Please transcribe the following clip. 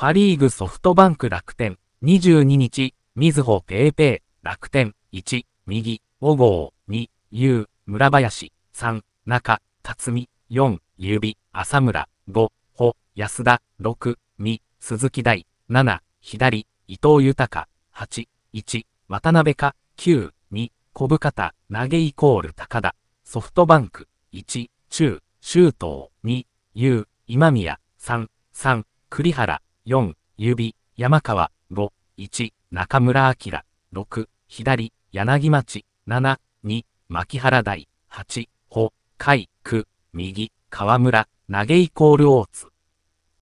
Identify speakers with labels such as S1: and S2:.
S1: パリーグソフトバンク楽天、22日、みずほペーペー、楽天、1、右、小号、2、ゆう、村林、3、中、辰巳、4、指、浅村、5、ほ、安田、6、み、鈴木大、7、左、伊藤豊、8、1、渡辺か、9、2、小深田、投げイコール高田、ソフトバンク、1、中、周東、2、ゆう、今宮、3、3、栗原、4、指、山川、5、1、中村明、6、左、柳町、7、2、牧原台、8、保、海、区、右、河村、投げイコール大津。